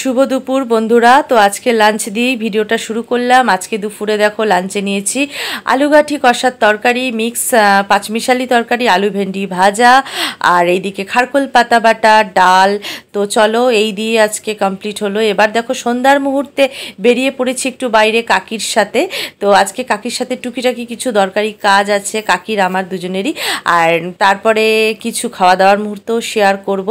শুভ দুপুর বন্ধুরা তো আজকে লাঞ্চ দিয়েই ভিডিওটা শুরু করলাম আজকে দুপুরে দেখো লাঞ্চে নিয়েছি আলুগাঠি কষার তরকারি মিক্স পাঁচমিশালি তরকারি আলু ভেন্ডি ভাজা আর এইদিকে খারকোল পাতা বাটা ডাল তো চলো এই দিয়ে আজকে কমপ্লিট হলো এবার দেখো সন্ধ্যার মুহূর্তে বেরিয়ে পড়েছি একটু বাইরে কাকির সাথে তো আজকে কাকির সাথে টুকিটাকি কিছু দরকারি কাজ আছে কাকির আমার দুজনেরই আর তারপরে কিছু খাওয়া দাওয়ার মুহূর্তও শেয়ার করব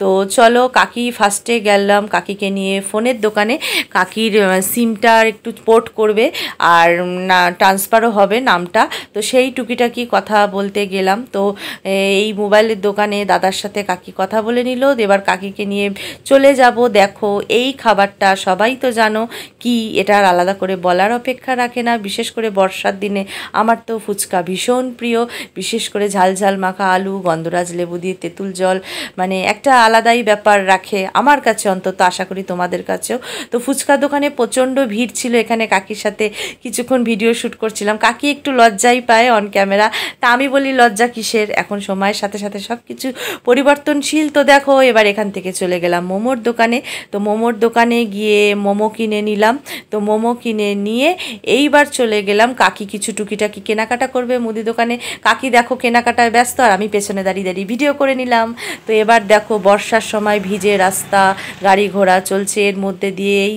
তো চলো কাকি ফার্স্টে গেলাম কাকি কাকিকে নিয়ে ফোনের দোকানে কাকির সিমটা একটু পোর্ট করবে আর না ট্রান্সফারও হবে নামটা তো সেই টুকিটাকি কথা বলতে গেলাম তো এই মোবাইলের দোকানে দাদার সাথে কাকি কথা বলে নিল এবার কাকিকে নিয়ে চলে যাব দেখো এই খাবারটা সবাই তো জানো কি এটার আলাদা করে বলার অপেক্ষা রাখে না বিশেষ করে বর্ষার দিনে আমার তো ফুচকা ভীষণ প্রিয় বিশেষ করে ঝালঝাল মাখা আলু গন্ধরাজ লেবু দিয়ে তেঁতুল জল মানে একটা আলাদাই ব্যাপার রাখে আমার কাছে অন্তত আশা করি তোমাদের কাছেও তো ফুচকা দোকানে প্রচণ্ড ভিড় ছিল এখানে কাকির সাথে কিছুক্ষণ ভিডিও শ্যুট করছিলাম কাকি একটু লজ্জাই পায় অন ক্যামেরা তা আমি বলি লজ্জা কিসের এখন সময়ের সাথে সাথে সব কিছু পরিবর্তনশীল তো দেখো এবার এখান থেকে চলে গেলাম মোমোর দোকানে তো মোমোর দোকানে গিয়ে মোমো কিনে নিলাম তো মোমো কিনে নিয়ে এইবার চলে গেলাম কাকি কিছু টুকিটাকি কেনাকাটা করবে মুদি দোকানে কাকি দেখো কেনাকাটায় ব্যস্ত আর আমি পেছনে দাঁড়িয়ে দাঁড়িয়ে ভিডিও করে নিলাম তো এবার দেখো বর্ষার সময় ভিজে রাস্তা গাড়ি ঘোড়া চলছে এর মধ্যে দিয়েই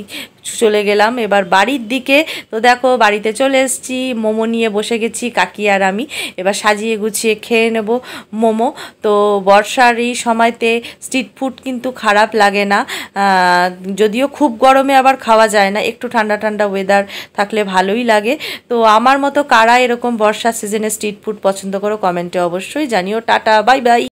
চলে গেলাম এবার বাড়ির দিকে তো দেখো বাড়িতে চলে এসেছি মোমো নিয়ে বসে গেছি কাকি আর আমি এবার সাজিয়ে গুছিয়ে খেয়ে নেব মোমো তো বর্ষার এই সময়তে স্ট্রিট ফুড কিন্তু খারাপ লাগে না যদিও খুব গরমে আবার খাওয়া যায় না একটু ঠান্ডা ঠান্ডা ওয়েদার থাকলে ভালোই লাগে তো আমার মতো কারা এরকম বর্ষার সিজনে স্ট্রিট ফুড পছন্দ করো কমেন্টে অবশ্যই জানিও টাটা বাই বাই